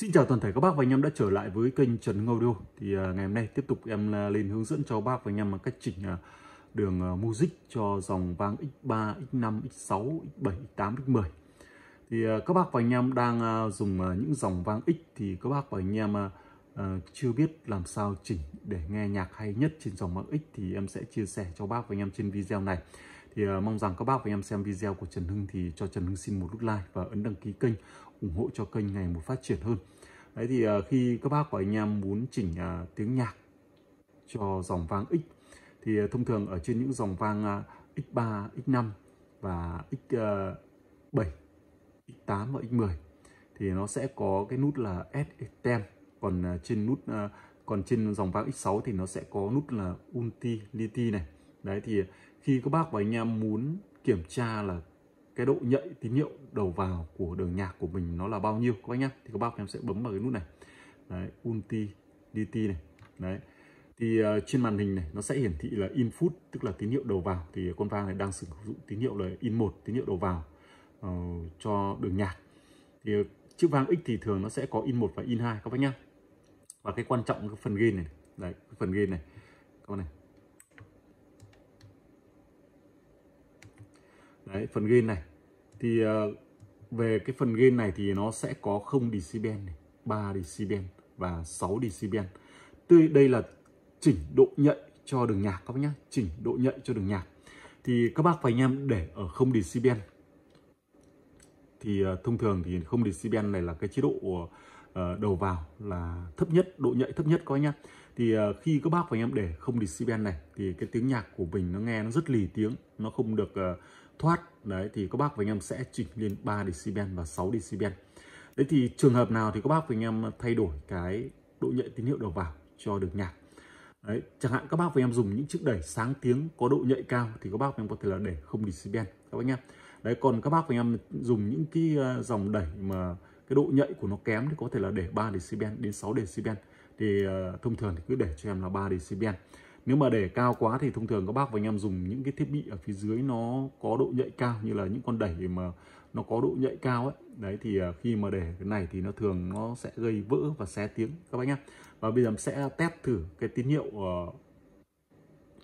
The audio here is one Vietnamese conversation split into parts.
Xin chào toàn thể các bác và anh em đã trở lại với kênh Trần Ngô Đô Thì à, ngày hôm nay tiếp tục em à, lên hướng dẫn cho bác và anh em cách chỉnh à, đường music cho dòng vang X3, X5, X6, X7, X8, X10. Thì các bác và anh em đang dùng những dòng vang X thì các bác và anh em chưa biết làm sao chỉnh để nghe nhạc hay nhất trên dòng vang X thì em sẽ chia sẻ cho bác và anh em trên video này. Thì mong rằng các bác và anh em xem video của Trần Hưng thì cho Trần Hưng xin một nút like và ấn đăng ký kênh ủng hộ cho kênh ngày một phát triển hơn đấy thì à, khi các bác và anh em muốn chỉnh à, tiếng nhạc cho dòng vang X thì à, thông thường ở trên những dòng vang X3, X5 và X7, X8 và X10 thì nó sẽ có cái nút là S10 còn trên nút còn trên dòng vang X6 thì nó sẽ có nút là Utility này đấy thì khi các bác và anh em muốn kiểm tra là cái độ nhạy tín hiệu đầu vào của đường nhạc của mình nó là bao nhiêu các bác nhá thì các bác em sẽ bấm vào cái nút này đấy ulti dt này đấy thì uh, trên màn hình này nó sẽ hiển thị là input tức là tín hiệu đầu vào thì con vang này đang sử dụng tín hiệu là in một tín hiệu đầu vào uh, cho đường nhạc thì ờ, chiếc vang x thì thường nó sẽ có in một và in hai các bác nhá và cái quan trọng cái phần gain này đấy cái phần gain này các này đấy phần gain này thì ờ, về cái phần gain này thì nó sẽ có 0 db, này, 3 decibel và 6 db. Tuy đây là chỉnh độ nhạy cho đường nhạc các bác nhé, chỉnh độ nhạy cho đường nhạc. Thì các bác và anh em để ở 0 db Thì ờ, thông thường thì 0 db này là cái chế độ ờ, đầu vào là thấp nhất, độ nhạy thấp nhất các bác nhé. Thì khi các bác và anh em để 0 db này thì cái tiếng nhạc của mình nó nghe nó rất lì tiếng, nó không được thoát đấy thì các bác và anh em sẽ chỉnh lên 3 dB và 6 dB đấy thì trường hợp nào thì các bác và anh em thay đổi cái độ nhạy tín hiệu đầu vào cho được nhạc đấy chẳng hạn các bác và anh em dùng những chiếc đẩy sáng tiếng có độ nhạy cao thì các bác và anh em có thể là để không dB các bác nhá. đấy còn các bác và anh em dùng những cái ờ, dòng đẩy mà cái độ nhạy của nó kém thì có thể là để 3 dB đến 6 dB thì uh, thông thường thì cứ để cho em là 3 dB nếu mà để cao quá thì thông thường các bác và anh em dùng những cái thiết bị ở phía dưới nó có độ nhạy cao như là những con đẩy mà nó có độ nhạy cao ấy đấy thì à, khi mà để cái này thì nó thường nó sẽ gây vỡ và xé tiếng các bác nhá và bây giờ sẽ test thử cái tín hiệu ờ,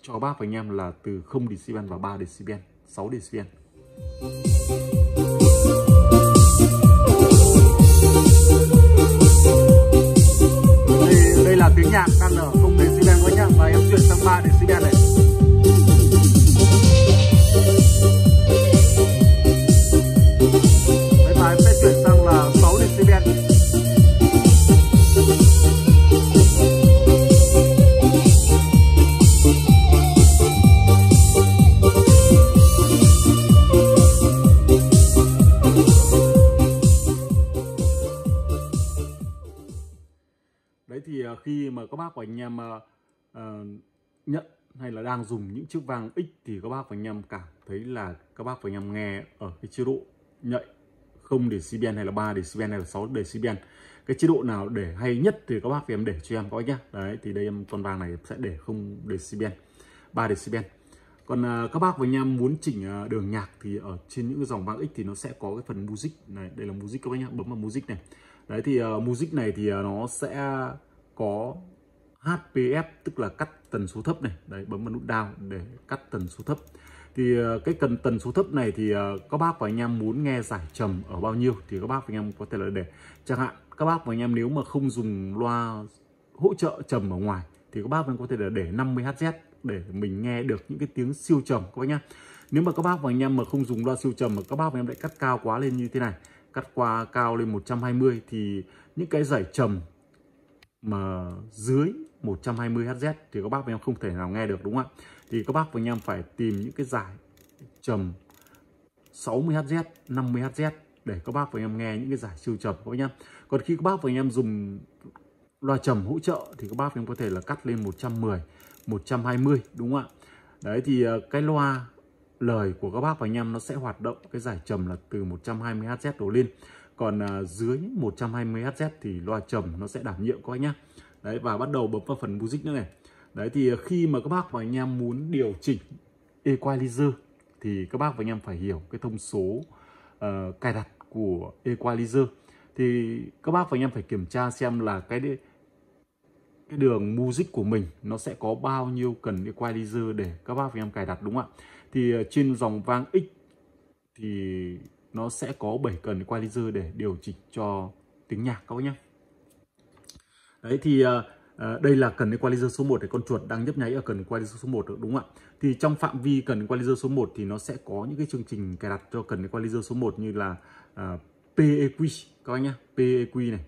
cho bác và anh em là từ 0 dB và 3 dB 6 dB đây, đây là tiếng nhạc đang ở không dàng với nhá và em chuyển sang ba để sinh nhạc này Đấy và em sẽ sang là 6 decibel đấy thì ờ, khi mà các bác của anh em ờ, Ờ, nhận hay là đang dùng những chiếc vang X thì các bác và anh em cảm thấy là các bác và anh em nghe ở cái chế độ nhạy không để cbn hay là 3 cbn hay là 6 cbn cái chế độ nào để hay nhất thì các bác và em để cho em có nhé đấy thì đây em con vàng này sẽ để không 0 decibel 3 cbn còn uh, các bác và anh em muốn chỉnh uh, đường nhạc thì ở trên những cái dòng vang X thì nó sẽ có cái phần music này đây là music các bác nhá bấm vào music này đấy thì uh, music này thì uh, nó sẽ có HPF tức là cắt tần số thấp này đấy bấm vào nút down để cắt tần số thấp thì ờ, cái cần tần số thấp này thì ờ, các bác và anh em muốn nghe giải trầm ở bao nhiêu thì các bác và anh em có thể là để chẳng hạn các bác và anh em nếu mà không dùng loa hỗ trợ trầm ở ngoài thì các bác vẫn có thể là để 50 Hz để mình nghe được những cái tiếng siêu trầm các bác nhá. Nếu mà các bác và anh em mà không dùng loa siêu trầm mà các bác và em lại cắt cao quá lên như thế này, cắt qua cao lên 120 thì những cái giải trầm mà dưới 120 Hz thì các bác và em không thể nào nghe được đúng không ạ thì các bác và anh em phải tìm những cái giải trầm 60 Hz 50 Hz để các bác và anh em nghe những cái giải siêu trầm các bác nhá còn khi các bác và anh em dùng loa trầm hỗ trợ thì các bác và em có thể là cắt lên 110 120 đúng không ạ đấy thì ờ, cái loa lời của các bác và anh em nó sẽ hoạt động cái giải trầm là từ 120 Hz đổ lên còn à, dưới 120 Hz thì loa trầm nó sẽ đảm nhiệm các bác nhá đấy và bắt đầu bấm vào phần music nữa này đấy thì à, khi mà các bác và anh em muốn điều chỉnh equalizer thì các bác và anh em phải hiểu cái thông số uh, cài đặt của equalizer thì các bác và anh em phải kiểm tra xem là cái cái đường music của mình nó sẽ có bao nhiêu cần equalizer để các bác và anh em cài đặt đúng không ạ thì à, trên dòng vang X thì nó sẽ có 7 cần equalizer để điều chỉnh cho tiếng nhạc các bác nhé đấy thì uh, đây là cần equalizer số 1 thì con chuột đang nhấp nháy ở cần equalizer số 1 đúng không ạ thì trong phạm vi cần equalizer số 1 thì nó sẽ có những cái chương trình cài đặt cho cần equalizer số 1 như là uh, ờ, PEQ các anh nhé PEQ này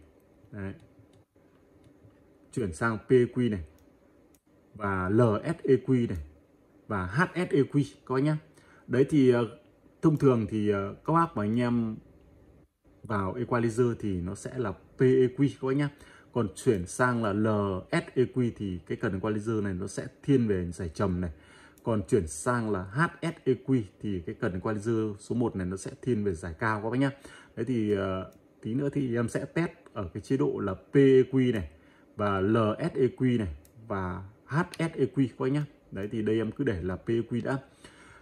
đấy. chuyển sang PEQ này và LSEQ này và HSEQ các anh nhé đấy thì uh, thông thường thì uh, các bác và anh em vào equalizer thì nó sẽ là PEQ các anh nhé còn chuyển sang là LSEQ thì cái cần equalizer này nó sẽ thiên về giải trầm này còn chuyển sang là HSEQ thì cái cần equalizer số 1 này nó sẽ thiên về giải cao các bác nhá đấy thì uh, tí nữa thì em sẽ test ở cái chế độ là PEQ này và LSEQ này và HSEQ các bác nhá đấy thì đây em cứ để là PEQ đã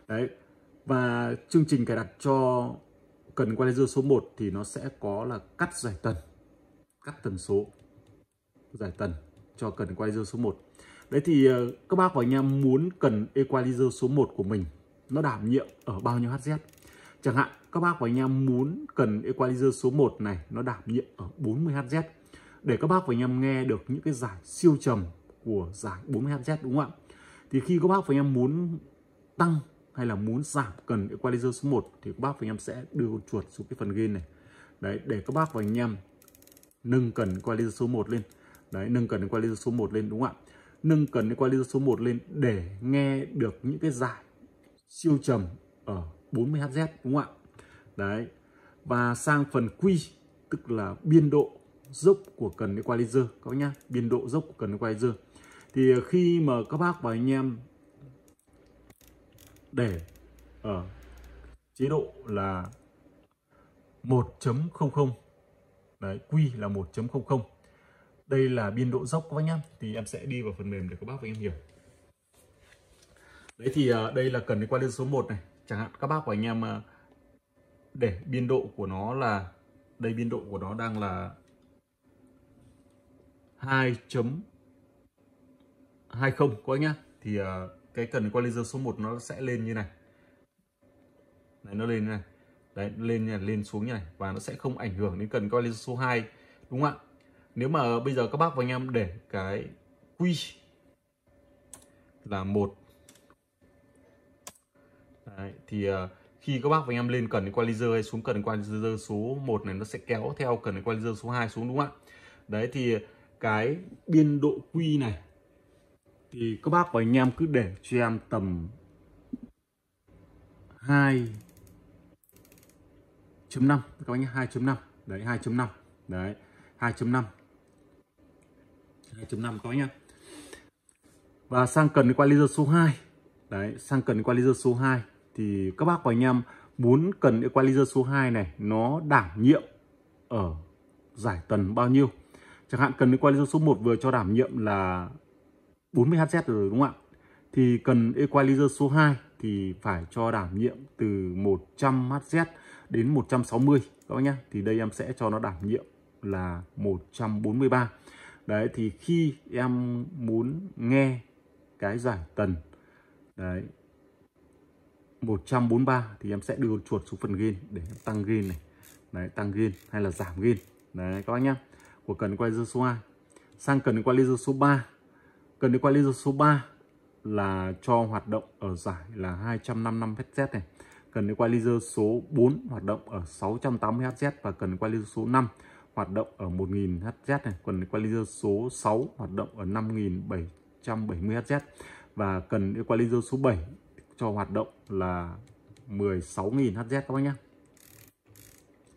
đấy và chương trình cài đặt cho cần equalizer số 1 thì nó sẽ có là cắt giải tần cắt tần số giải tần cho cần equalizer số 1. Đấy thì ờ, các bác và anh em muốn cần equalizer số 1 của mình nó đảm nhiệm ở bao nhiêu Hz? Chẳng hạn các bác và anh em muốn cần equalizer số 1 này nó đảm nhiệm ở 40 Hz để các bác và anh em nghe được những cái giải siêu trầm của giải 40 Hz đúng không ạ? Thì khi các bác và anh em muốn tăng hay là muốn giảm cần equalizer số 1 thì các bác và anh em sẽ đưa con chuột xuống cái phần gain này. Đấy để các bác và anh em nâng cần equalizer số 1 lên đấy nâng cần qua laser số 1 lên đúng không ạ nâng cần qua laser số 1 lên để nghe được những cái giải siêu trầm ở 40 Hz đúng không ạ đấy và sang phần Q tức là biên độ dốc của cần qua laser các bác nhá biên độ dốc của cần qua laser thì ờ, khi mà các bác và anh em để ở chế độ là 1.00 đấy Q là 1.00 đây là biên độ dốc các bác nhá thì em sẽ đi vào phần mềm để các bác và em hiểu đấy thì à, đây là cần cái quan liên số 1 này chẳng hạn các bác của anh em à, để biên độ của nó là đây biên độ của nó đang là 2 chấm 20 các nhá thì à, cái cần quan laser số 1 nó sẽ lên như này này nó lên như này đấy lên lên xuống như này và nó sẽ không ảnh hưởng đến cần coi lên số 2 đúng không ạ nếu mà bây giờ các bác và anh em để cái quy là một Đấy, thì ờ, khi các bác và anh em lên cần equalizer hay xuống cần equalizer số 1 này nó sẽ kéo theo cần equalizer số 2 xuống đúng không ạ đấy thì cái biên độ quy này thì các bác và anh em cứ để cho em tầm 2 chấm 5 các bác nhé 2.5 đấy 2.5 đấy 2.5 2.5 các bác nhá và sang cần qua laser số 2 đấy sang cần qua laser số 2 thì các bác và anh em muốn cần qua laser số 2 này nó đảm nhiệm ở giải tần bao nhiêu chẳng hạn cần qua laser số 1 vừa cho đảm nhiệm là 40 Hz rồi đúng không ạ thì cần equalizer số 2 thì phải cho đảm nhiệm từ 100 Hz đến 160 các bác nhé thì đây em sẽ cho nó đảm nhiệm là 143 đấy thì khi em muốn nghe cái giải tần đấy 143 thì em sẽ đưa chuột xuống phần gain để tăng gain này đấy tăng gain hay là giảm gain đấy các bác nhá của cần quay laser số 2 sang cần quay laser số 3 cần quay laser số 3 là cho hoạt động ở giải là 255 Hz này cần quay laser số 4 hoạt động ở 680 Hz và cần quay laser số 5 hoạt động ở 1000 Hz này, cần equalizer số 6 hoạt động ở 5770 Hz và cần equalizer số 7 cho hoạt động là 16000 Hz các bác nhé.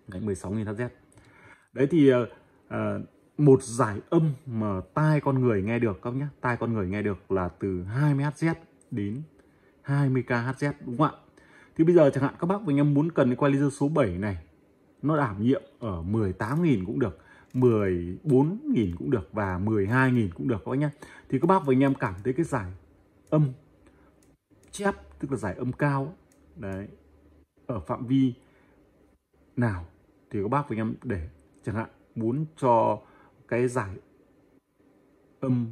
Đấy 16 Hz. Đấy thì à, một giải âm mà tai con người nghe được các bác nhé, tai con người nghe được là từ 20 Hz đến 20 khz đúng không ạ? Thì bây giờ chẳng hạn các bác và anh em muốn cần equalizer số 7 này nó đảm nhiệm ở 18.000 cũng được 14.000 cũng được và 12.000 cũng được các bác nhé thì các bác và anh em cảm thấy cái giải âm chép tức là giải âm cao đấy ở phạm vi nào thì các bác và anh em để chẳng hạn muốn cho cái giải âm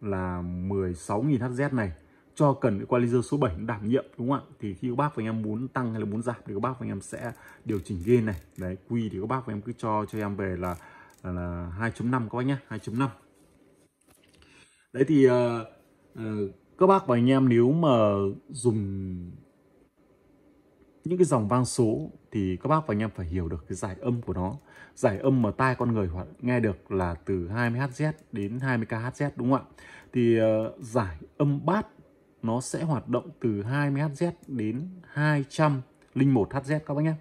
là 16.000 Hz này cho cần cái qualizer số 7 đảm nhiệm đúng không ạ thì khi các bác và anh em muốn tăng hay là muốn giảm thì các bác và anh em sẽ điều chỉnh gain này đấy quy thì các bác và anh em cứ cho cho em về là là, là 2.5 các bác nhé 2.5 đấy thì uh, uh, các bác và anh em nếu mà dùng những cái dòng vang số thì các bác và anh em phải hiểu được cái giải âm của nó giải âm mà tai con người hoặc nghe được là từ 20 Hz đến 20 kHz đúng không ạ thì uh, giải âm bát nó sẽ hoạt động từ 20Hz đến 201Hz các bác nhé.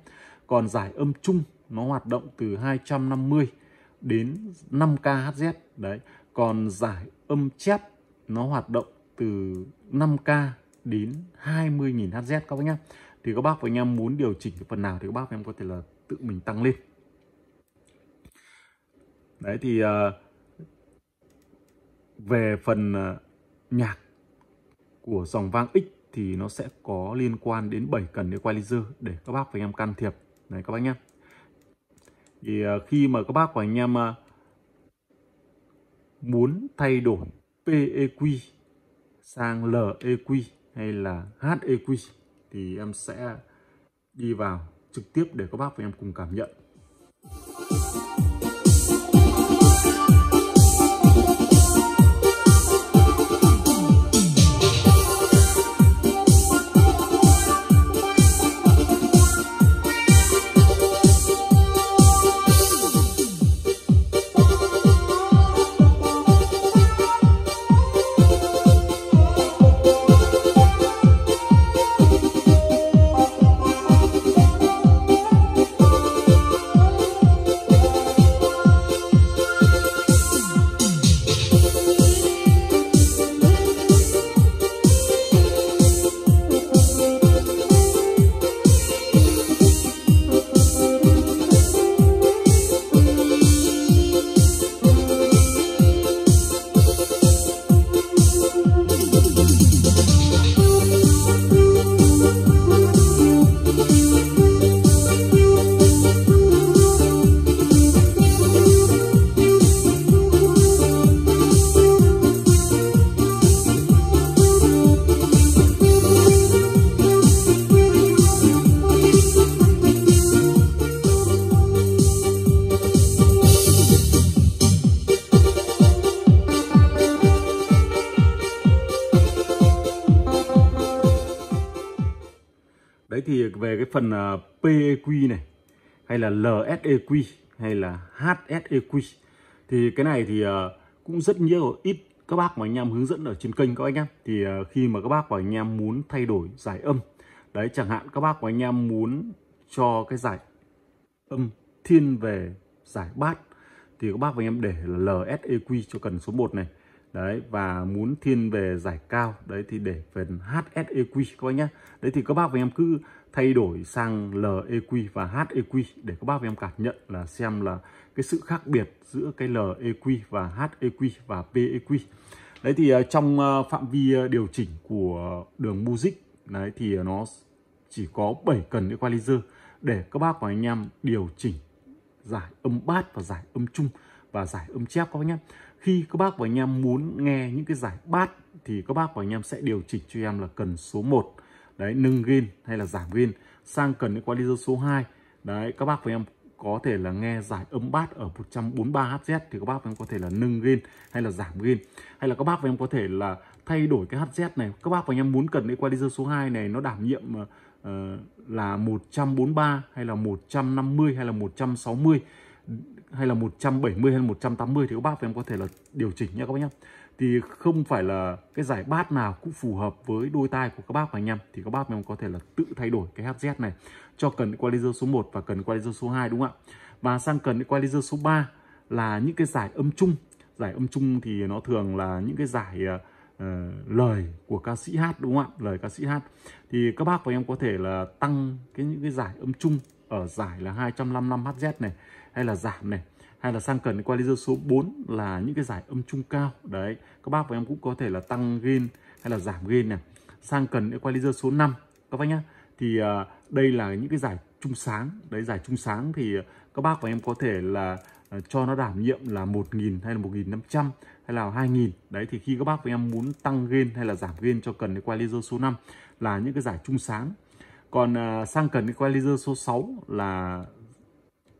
Còn giải âm chung nó hoạt động từ 250 đến 5kHz. Đấy. Còn giải âm chép nó hoạt động từ 5k đến 20.000 Hz các bác nhé. Thì các bác và anh em muốn điều chỉnh phần nào thì các bác và em có thể là tự mình tăng lên. Đấy thì uh, về phần uh, nhạc của dòng vang X thì nó sẽ có liên quan đến 7 cần để quay laser để các bác và anh em can thiệp này các bác nhé thì à, khi mà các bác và anh em à, muốn thay đổi PEQ sang LEQ hay là HEQ thì em sẽ đi vào trực tiếp để các bác và em cùng cảm nhận phần ờ, PEQ này hay là LSEQ hay là HSEQ thì cái này thì ờ, cũng rất nhiều ít các bác và anh em hướng dẫn ở trên kênh các anh em thì ờ, khi mà các bác và anh em muốn thay đổi giải âm đấy chẳng hạn các bác và anh em muốn cho cái giải âm thiên về giải bát thì các bác và anh em để là LSEQ cho cần số 1 này đấy và muốn thiên về giải cao đấy thì để phần HSEQ các anh nhé đấy thì các bác và anh em cứ thay đổi sang LEQ và HEQ để các bác và em cảm nhận là xem là cái sự khác biệt giữa cái LEQ và HEQ và PEQ. Đấy thì à, trong à, phạm vi à, điều chỉnh của đường music đấy thì nó chỉ có 7 cần equalizer để các bác và anh em điều chỉnh giải âm bát và giải âm trung và giải âm chép các bác nhé. Khi các bác và anh em muốn nghe những cái giải bát thì các bác và anh em sẽ điều chỉnh cho em là cần số 1 đấy nâng gain hay là giảm gain sang cần đến qualizer số 2 đấy các bác và em có thể là nghe giải âm bát ở 143 Hz thì các bác và em có thể là nâng gain hay là giảm gain hay là các bác và em có thể là thay đổi cái Hz này các bác và em muốn cần cái qualizer số 2 này nó đảm nhiệm uh, là 143 hay là 150 hay là 160 hay là 170 hay là 180 thì các bác và em có thể là điều chỉnh nha các bác nhé thì không phải là cái giải bát nào cũng phù hợp với đôi tai của các bác và anh em thì các bác em có thể là tự thay đổi cái HZ này cho cần equalizer số 1 và cần equalizer số 2 đúng không ạ và sang cần equalizer số 3 là những cái giải âm chung giải âm chung thì nó thường là những cái giải uh, lời của ca sĩ hát đúng không ạ lời ca sĩ hát thì các bác và em có thể là tăng cái những cái giải âm chung ở giải là 255 HZ này hay là giảm này hay là sang cần equalizer số 4 là những cái giải âm trung cao đấy các bác và em cũng có thể là tăng gain hay là giảm gain này sang cần equalizer số 5 các bác nhá thì uh, đây là những cái giải trung sáng đấy giải trung sáng thì các bác và em có thể là uh, cho nó đảm nhiệm là 1.000 hay là 1.500 hay là 2.000 đấy thì khi các bác và em muốn tăng gain hay là giảm gain cho cần equalizer số 5 là những cái giải trung sáng còn uh, sang cần equalizer số 6 là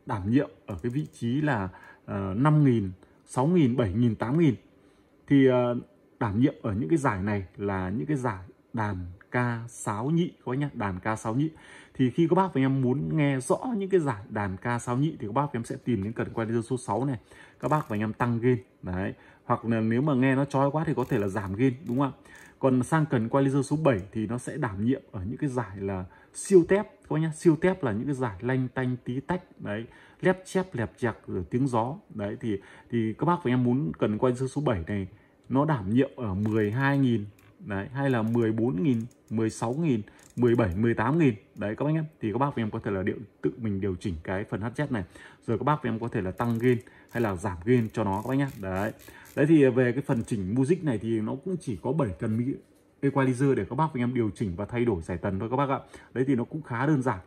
đảm nhiệm ở cái vị trí là uh, 5.000, 6.000, 7.000, 8.000 thì uh, đảm nhiệm ở những cái giải này là những cái giải đàn ca sáo nhị các bác nhá, đàn ca sáo nhị. Thì khi các bác và em muốn nghe rõ những cái giải đàn ca sáo nhị thì các bác và em sẽ tìm đến cần quay số 6 này. Các bác và em tăng gain. Đấy. Hoặc là nếu mà nghe nó chói quá thì có thể là giảm gain đúng không ạ? còn sang cần qualizer số 7 thì nó sẽ đảm nhiệm ở những cái giải là siêu tép các bác nhá siêu tép là những cái giải lanh tanh tí tách đấy lép chép lẹp chặt tiếng gió đấy thì thì các bác và em muốn cần qualizer số 7 này nó đảm nhiệm ở 12.000 đấy hay là 14.000 16.000 17 18.000 đấy các bác em thì các bác và em có thể là điều, tự mình điều chỉnh cái phần HZ này rồi các bác và em có thể là tăng gain hay là giảm gain cho nó các bác nhé đấy đấy thì về cái phần chỉnh music này thì nó cũng chỉ có 7 cần equalizer để các bác và anh em điều chỉnh và thay đổi giải tần thôi các bác ạ đấy thì nó cũng khá đơn giản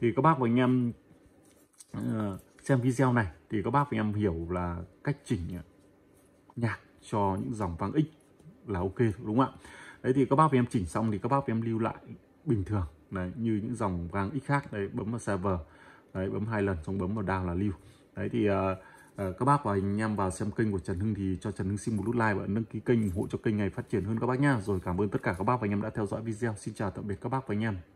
thì các bác và anh em uh, xem video này thì các bác và anh em hiểu là cách chỉnh nhạc cho những dòng vang x là ok đúng không ạ đấy thì các bác và em chỉnh xong thì các bác và em lưu lại bình thường đấy, như những dòng vang x khác đấy bấm vào server đấy bấm hai lần xong bấm vào down là lưu đấy thì uh, Ờ, các bác và anh em vào xem kênh của Trần Hưng thì cho Trần Hưng xin một nút like và đăng ký kênh ủng hộ cho kênh này phát triển hơn các bác nha Rồi cảm ơn tất cả các bác và anh em đã theo dõi video. Xin chào tạm biệt các bác và anh em.